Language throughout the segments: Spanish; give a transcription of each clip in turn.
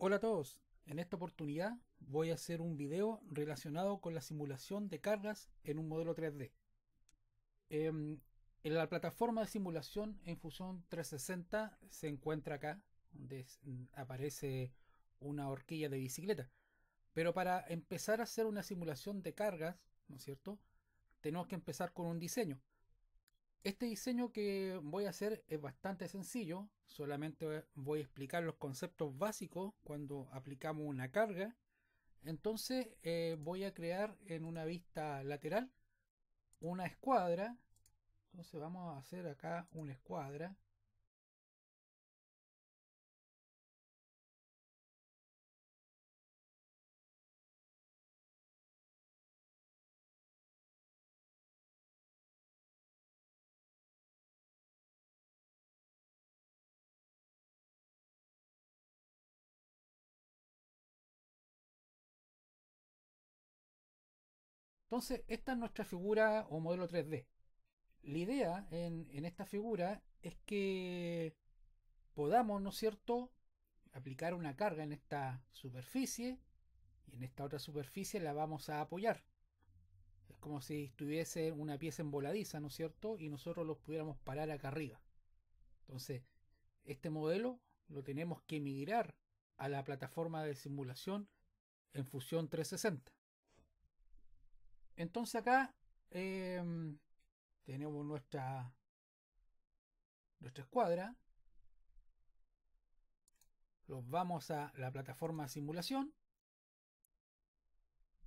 Hola a todos, en esta oportunidad voy a hacer un video relacionado con la simulación de cargas en un modelo 3D. Em, en la plataforma de simulación en Fusion 360 se encuentra acá, donde mm, aparece una horquilla de bicicleta. Pero para empezar a hacer una simulación de cargas, ¿no es cierto? Tenemos que empezar con un diseño. Este diseño que voy a hacer es bastante sencillo, solamente voy a explicar los conceptos básicos cuando aplicamos una carga. Entonces eh, voy a crear en una vista lateral una escuadra. Entonces vamos a hacer acá una escuadra Entonces, esta es nuestra figura o modelo 3D. La idea en, esta figura es que podamos, ¿no es cierto?, aplicar una carga en esta superficie y en esta otra superficie la vamos a apoyar. Es como si estuviese una pieza emboladiza, ¿no es cierto? Y nosotros los pudiéramos parar acá arriba. Entonces, este modelo lo tenemos que migrar a la plataforma de simulación en Fusión 360. Entonces acá em, tenemos nuestra, escuadra. Los vamos a la plataforma simulación.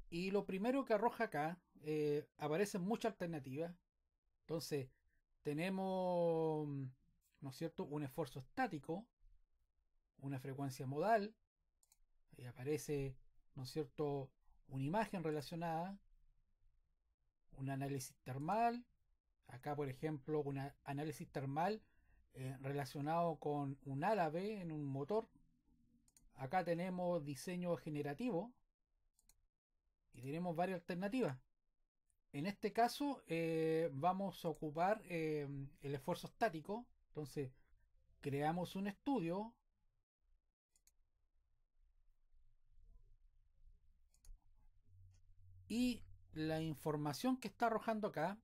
Y lo primero que arroja acá, eh, aparecen muchas alternativas. Entonces, tenemos, ¿no es cierto?, un esfuerzo estático, una frecuencia modal, y aparece, ¿no es cierto?, una imagen relacionada, un análisis termal, acá por ejemplo un análisis termal eh, relacionado con un árabe en un motor. Acá tenemos diseño generativo y tenemos varias alternativas. En este caso eh, vamos a ocupar eh, el esfuerzo estático. Entonces creamos un estudio. Y la información que está arrojando acá,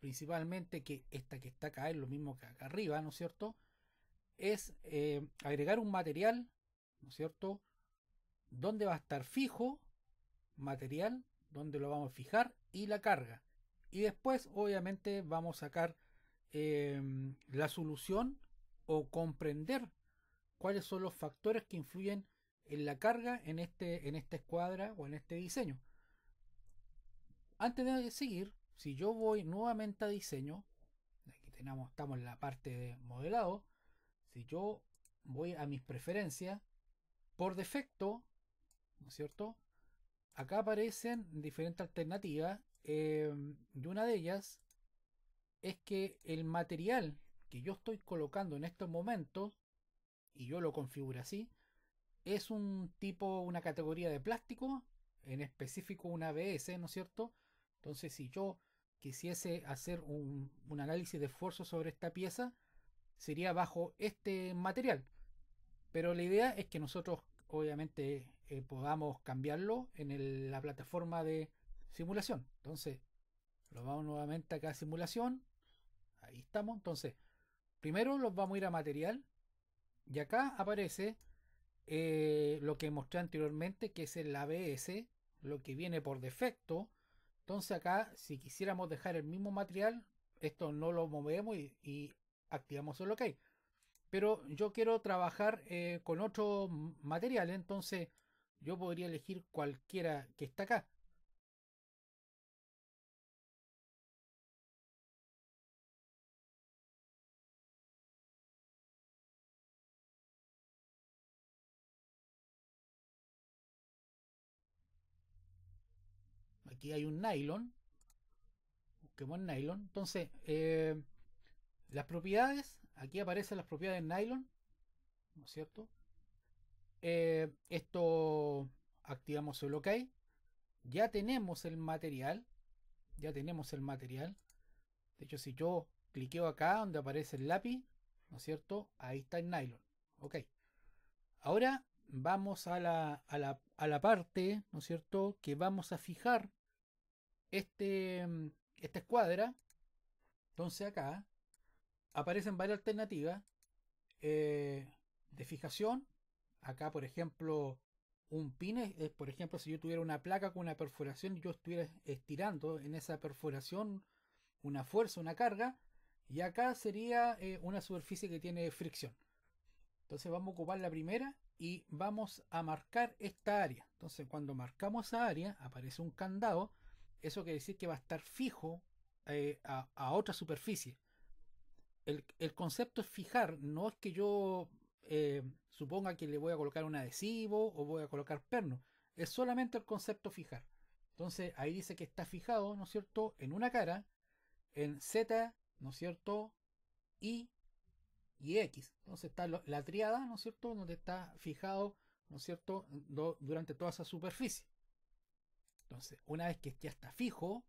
principalmente que esta que está acá es lo mismo que acá arriba, ¿no es cierto? Es eh, agregar un material, ¿no es cierto? Donde va a estar fijo, material, donde lo vamos a fijar y la carga. Y después, obviamente, vamos a sacar em, la solución o comprender cuáles son los factores que influyen en la carga en, este, en esta escuadra o en este diseño. Antes de seguir, si yo voy nuevamente a diseño, aquí tenemos, estamos en la parte de modelado, si yo voy a mis preferencias, por defecto, ¿no es cierto? Acá aparecen diferentes alternativas eh, y una de ellas es que el material que yo estoy colocando en estos momentos, y yo lo configuro así, es un tipo, una categoría de plástico, en específico una ABS, ¿no es cierto? Entonces, si yo quisiese hacer un, análisis de esfuerzo sobre esta pieza, sería bajo este material. Pero la idea es que nosotros, obviamente, eh, podamos cambiarlo en la plataforma de simulación. Entonces, lo vamos nuevamente acá a simulación. Ahí estamos. Entonces, primero los vamos a ir a material. Y acá aparece eh, lo que mostré anteriormente, que es el ABS, lo que viene por defecto entonces acá, si quisiéramos dejar el mismo material, esto no lo movemos y, activamos el OK. Pero yo quiero trabajar eh, con otro material, entonces yo podría elegir cualquiera que está acá. aquí hay un nylon. Busquemos nylon. Entonces, eh, las propiedades. Aquí aparecen las propiedades nylon. ¿No es cierto? Eh, esto activamos el OK. Ya tenemos el material. Ya tenemos el material. De hecho, si yo cliqueo acá donde aparece el lápiz, ¿no es cierto? Ahí está el nylon. Ok. Ahora vamos a la, a la parte, ¿no es cierto? Que vamos a fijar este, mm, esta escuadra, entonces acá, aparecen varias alternativas eh, de fijación. Acá, por ejemplo, un pino es, por ejemplo, si yo tuviera una placa con una perforación y yo estuviera estirando en esa perforación una fuerza, una carga, y acá sería eh, una superficie que tiene fricción. Entonces vamos a ocupar la primera y vamos a marcar esta área. Entonces cuando marcamos esa área aparece un candado eso quiere decir que va a estar fijo eh, a, otra superficie. El, concepto es fijar, no es que yo eh, suponga que le voy a colocar un adhesivo o voy a colocar perno, es solamente el concepto fijar. Entonces ahí dice que está fijado, ¿no es cierto?, en una cara, en Z, ¿no es cierto?, Y y X. Entonces está la triada, ¿no es cierto?, donde está fijado, ¿no es cierto?, durante toda esa superficie. Entonces, una vez que ya está fijo,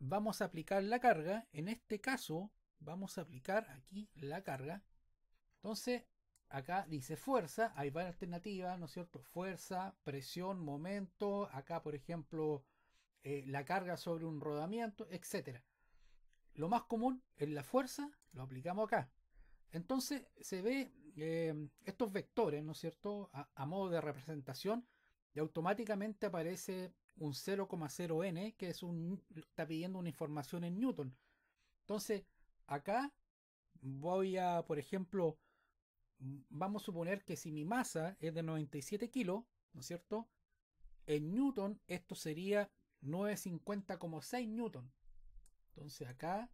vamos a aplicar la carga. En este caso, vamos a aplicar aquí la carga. Entonces, acá dice fuerza, hay varias alternativas, ¿no es cierto? Fuerza, presión, momento, acá por ejemplo eh, la carga sobre un rodamiento, etc. Lo más común es la fuerza, lo aplicamos acá. Entonces se ve eh, estos vectores, ¿no es cierto?, a, a, modo de representación y automáticamente aparece un 0,0n, que es un, está pidiendo una información en Newton. Entonces, acá voy a, por ejemplo, vamos a suponer que si mi masa es de 97 kilos, ¿no es cierto? En Newton esto sería 950,6 Newton. Entonces acá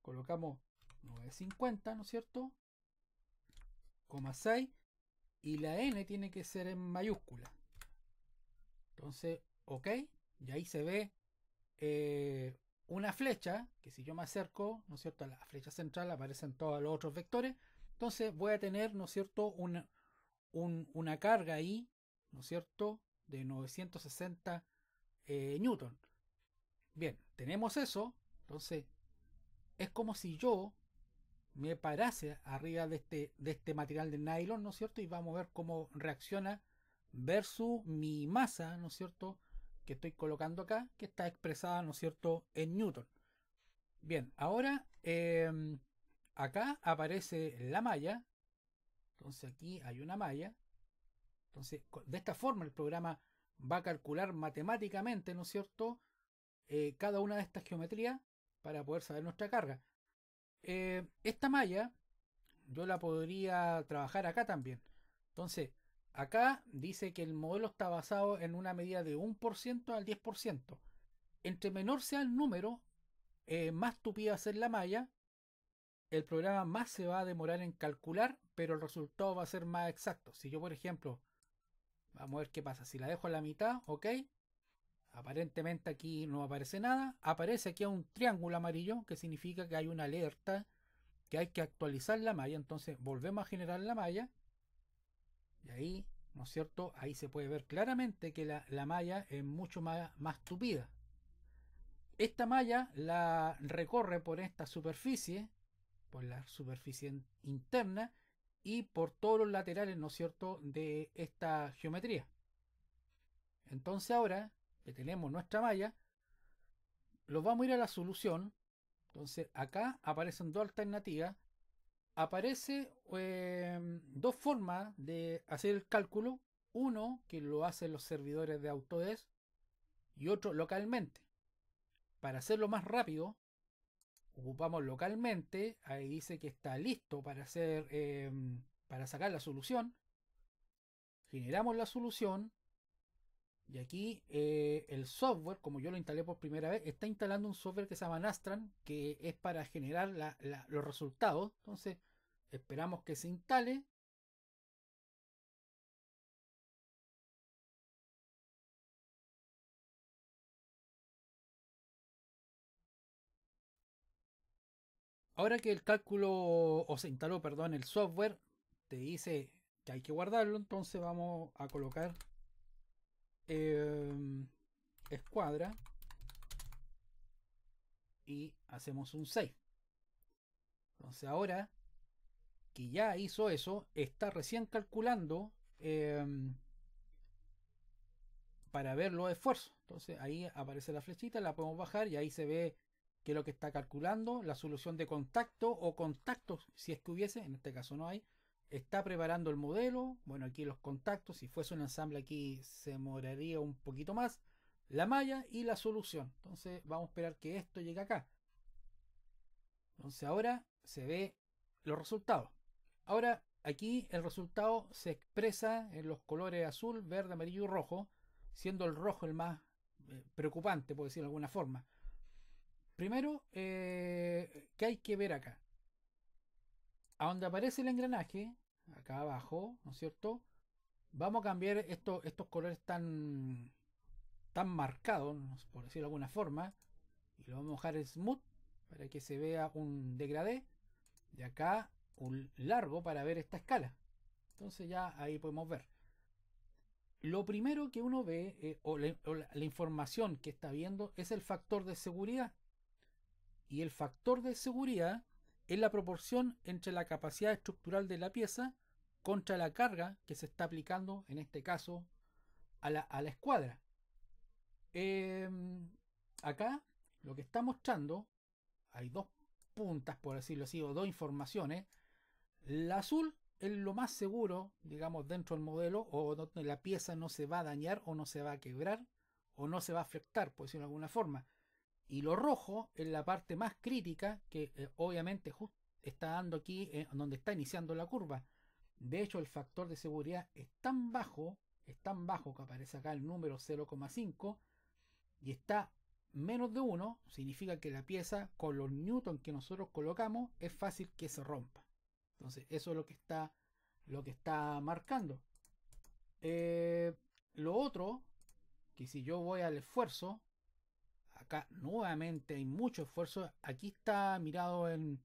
colocamos 950, ¿no es cierto? 6 y la n tiene que ser en mayúscula. Entonces ¿Ok? Y ahí se ve eh, una flecha, que si yo me acerco, ¿no es cierto?, a la flecha central aparecen todos los otros vectores. Entonces voy a tener, ¿no es cierto?, una, una carga ahí, ¿no es cierto?, de 960 eh, Newton. Bien, tenemos eso. Entonces, es como si yo me parase arriba de este, de este material de nylon, ¿no es cierto? Y vamos a ver cómo reacciona versus mi masa, ¿no es cierto? que estoy colocando acá, que está expresada, ¿no es cierto?, en Newton. Bien, ahora em, acá aparece la malla. Entonces aquí hay una malla. Entonces, de esta forma el programa va a calcular matemáticamente, ¿no es cierto?, eh, cada una de estas geometrías para poder saber nuestra carga. Eh, esta malla yo la podría trabajar acá también. Entonces, Acá dice que el modelo está basado en una medida de 1% al 10%. Entre menor sea el número, eh, más tupida ser la malla, el programa más se va a demorar en calcular, pero el resultado va a ser más exacto. Si yo, por ejemplo, vamos a ver qué pasa. Si la dejo a la mitad, ok. Aparentemente aquí no aparece nada. Aparece aquí un triángulo amarillo, que significa que hay una alerta, que hay que actualizar la malla. Entonces volvemos a generar la malla y ahí, ¿no es cierto? Ahí se puede ver claramente que la, malla es mucho más, más tupida. Esta malla la recorre por esta superficie, por la superficie interna y por todos los laterales, ¿no es cierto?, de esta geometría. Entonces ahora que tenemos nuestra malla, los vamos a ir a la solución. Entonces acá aparecen dos alternativas aparece em, dos formas de hacer el cálculo. Uno que lo hacen los servidores de Autodesk y otro localmente. Para hacerlo más rápido, ocupamos localmente. Ahí dice que está listo para hacer, em, para sacar la solución. Generamos la solución y aquí eh, el software, como yo lo instalé por primera vez, está instalando un software que se llama Nastran, que es para generar los resultados. Entonces, esperamos que se instale. Ahora que el cálculo, o se instaló, perdón, el software, te dice que hay que guardarlo, entonces vamos a colocar Em, escuadra y hacemos un 6 Entonces ahora que ya hizo eso, está recién calculando em, para ver los esfuerzos. Entonces ahí aparece la flechita, la podemos bajar y ahí se ve que lo que está calculando, la solución de contacto o contactos, si es que hubiese, en este caso no hay, está preparando el modelo. Bueno, aquí los contactos. Si fuese un ensamble aquí se demoraría un poquito más. La malla y la solución. Entonces vamos a esperar que esto llegue acá. Entonces ahora se ve los resultados. Ahora aquí el resultado se expresa en los colores azul, verde, amarillo y rojo. Siendo el rojo el más eh, preocupante, por decirlo de alguna forma. Primero, eh, ¿qué hay que ver acá? a donde aparece el engranaje, acá abajo, ¿no es cierto? Vamos a cambiar esto, estos colores tan, tan marcados, por decirlo de alguna forma, y lo vamos a dejar en smooth para que se vea un degradé, de acá un largo para ver esta escala. Entonces ya ahí podemos ver. Lo primero que uno ve, eh, o, la información que está viendo, es el factor de seguridad. Y el factor de seguridad es la proporción entre la capacidad estructural de la pieza contra la carga que se está aplicando, en este caso, a la, escuadra. Em, acá lo que está mostrando, hay dos puntas, por decirlo así, o dos informaciones. La azul es lo más seguro, digamos, dentro del modelo, o donde la pieza no se va a dañar, o no se va a quebrar, o no se va a afectar, por decirlo de alguna forma. Y lo rojo es la parte más crítica que eh, obviamente está dando aquí eh, donde está iniciando la curva. De hecho, el factor de seguridad es tan bajo, es tan bajo que aparece acá el número 0,5 y está menos de 1, significa que la pieza con los newton que nosotros colocamos es fácil que se rompa. Entonces, eso es lo que está, lo que está marcando. Eh, lo otro, que si yo voy al esfuerzo, nuevamente hay mucho esfuerzo. Aquí está mirado en,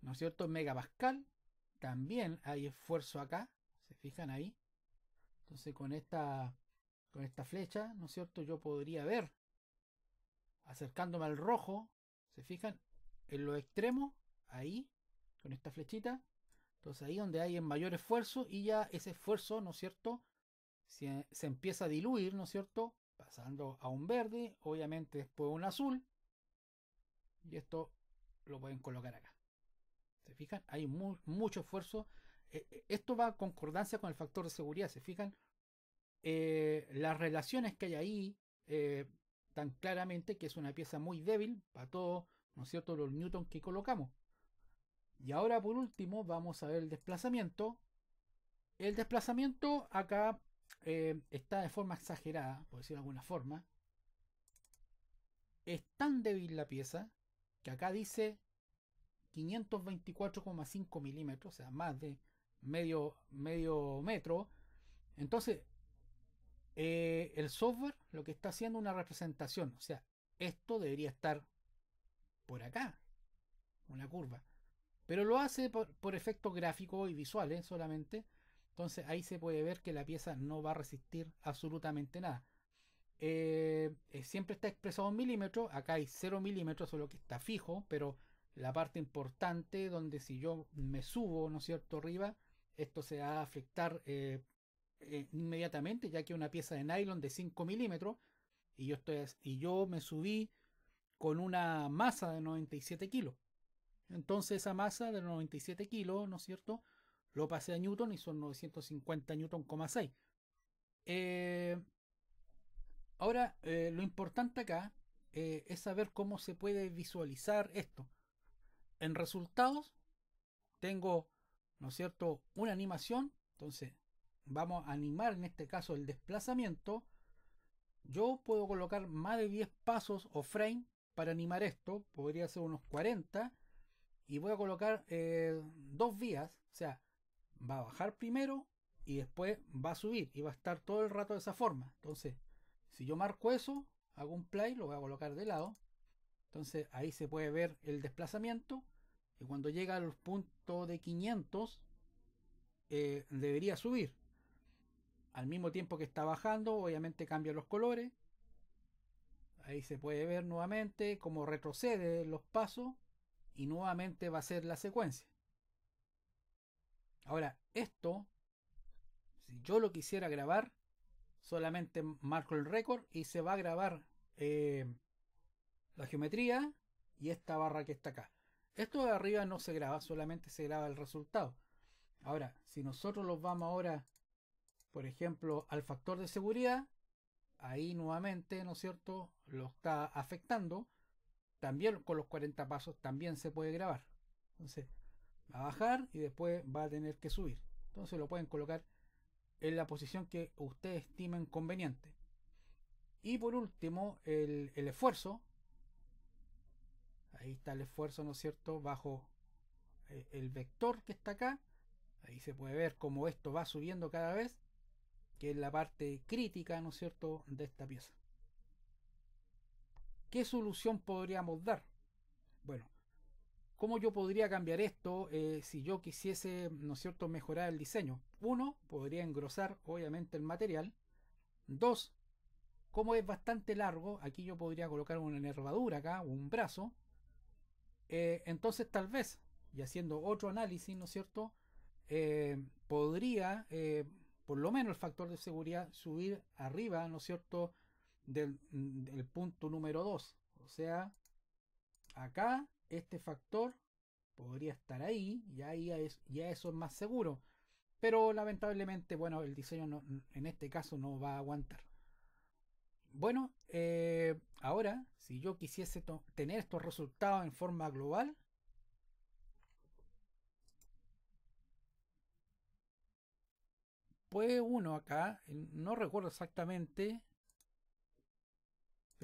¿no es cierto?, megapascal. También hay esfuerzo acá. ¿Se fijan ahí? Entonces con esta, con esta flecha, ¿no es cierto?, yo podría ver, acercándome al rojo, ¿se fijan? En los extremos, ahí, con esta flechita. Entonces ahí donde hay el mayor esfuerzo y ya ese esfuerzo, ¿no es cierto?, se empieza a diluir, ¿no es cierto?, pasando a un verde, obviamente después un azul, y esto lo pueden colocar acá. ¿Se fijan? Hay mucho esfuerzo. Eh, eh, esto va a concordancia con el factor de seguridad, ¿se fijan? Eh, las relaciones que hay ahí, tan claramente que es una pieza muy débil para todos, ¿no es cierto?, los Newton que colocamos. Y ahora por último vamos a ver el desplazamiento. El desplazamiento acá eh, está de forma exagerada, por decirlo de alguna forma. Es tan débil la pieza que acá dice 524,5 milímetros, o sea, más de medio, medio metro. Entonces, eh, el software lo que está haciendo una representación, o sea, esto debería estar por acá, una curva. Pero lo hace por, por efectos gráficos y visuales solamente. Entonces ahí se puede ver que la pieza no va a resistir absolutamente nada. Eh, eh, siempre está expresado en milímetros, acá hay 0 milímetros, solo que está fijo, pero la parte importante donde si yo me subo, ¿no es cierto?, arriba, esto se va a afectar eh, inmediatamente, ya que una pieza de nylon de 5 milímetros, y yo, estoy, y yo me subí con una masa de 97 kilos. Entonces esa masa de 97 kilos, ¿no es cierto?, lo pasé a Newton y son 950 Newton,6. Eh, ahora, eh, lo importante acá eh, es saber cómo se puede visualizar esto. En resultados, tengo, ¿no es cierto?, una animación. Entonces, vamos a animar en este caso el desplazamiento. Yo puedo colocar más de 10 pasos o frame para animar esto. Podría ser unos 40. Y voy a colocar eh, dos vías. O sea, va a bajar primero y después va a subir y va a estar todo el rato de esa forma. Entonces, si yo marco eso, hago un play, lo voy a colocar de lado. Entonces ahí se puede ver el desplazamiento y cuando llega al punto de 500 eh, debería subir. Al mismo tiempo que está bajando, obviamente cambia los colores. Ahí se puede ver nuevamente cómo retrocede los pasos y nuevamente va a ser la secuencia. Ahora, esto, si yo lo quisiera grabar, solamente marco el récord y se va a grabar eh, la geometría y esta barra que está acá. Esto de arriba no se graba, solamente se graba el resultado. Ahora, si nosotros los vamos ahora, por ejemplo, al factor de seguridad, ahí nuevamente, ¿no es cierto?, lo está afectando. También con los 40 pasos también se puede grabar. Entonces, a bajar y después va a tener que subir. Entonces lo pueden colocar en la posición que ustedes estimen conveniente. Y por último, el, el esfuerzo. Ahí está el esfuerzo, ¿no es cierto? Bajo eh, el vector que está acá. Ahí se puede ver cómo esto va subiendo cada vez. Que es la parte crítica, ¿no es cierto?, de esta pieza. ¿Qué solución podríamos dar? Bueno, ¿Cómo yo podría cambiar esto eh, si yo quisiese, ¿no es cierto?, mejorar el diseño. Uno, podría engrosar, obviamente, el material. Dos, como es bastante largo, aquí yo podría colocar una nervadura acá, un brazo. Eh, entonces, tal vez, y haciendo otro análisis, ¿no es cierto?, eh, podría, por lo menos el factor de seguridad, subir arriba, ¿no es cierto?, del, punto número 2. O sea, acá este factor podría estar ahí, ya, ahí ya eso es más seguro. Pero lamentablemente, bueno, el diseño en este caso no va a aguantar. Bueno, eh, ahora, si yo quisiese tener estos resultados en forma global, puede uno acá, no recuerdo exactamente,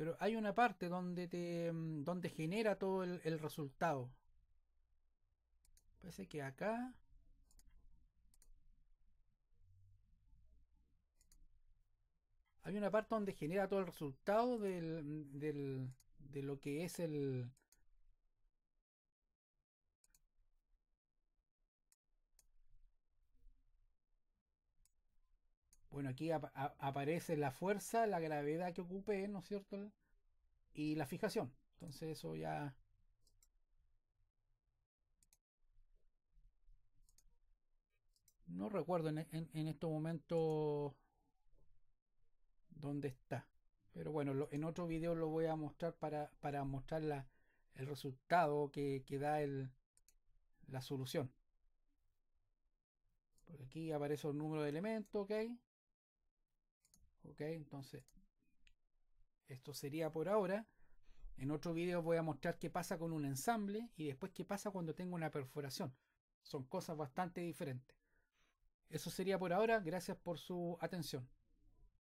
pero hay una parte donde te mm, donde genera todo el, resultado. Parece que acá. Hay una parte donde genera todo el resultado de lo que es el, Bueno, aquí aparece la fuerza, la gravedad que ocupe, ¿no es cierto? Y la fijación. Entonces eso ya... No recuerdo en, en, en estos momentos dónde está. Pero bueno, en otro video lo voy a mostrar para, mostrar el resultado que, que da la solución. Porque aquí aparece el número de elementos, ok. ¿ok? Entonces, esto sería por ahora. En otro video voy a mostrar qué pasa con un ensamble y después qué pasa cuando tengo una perforación. Son cosas bastante diferentes. Eso sería por ahora. Gracias por su atención.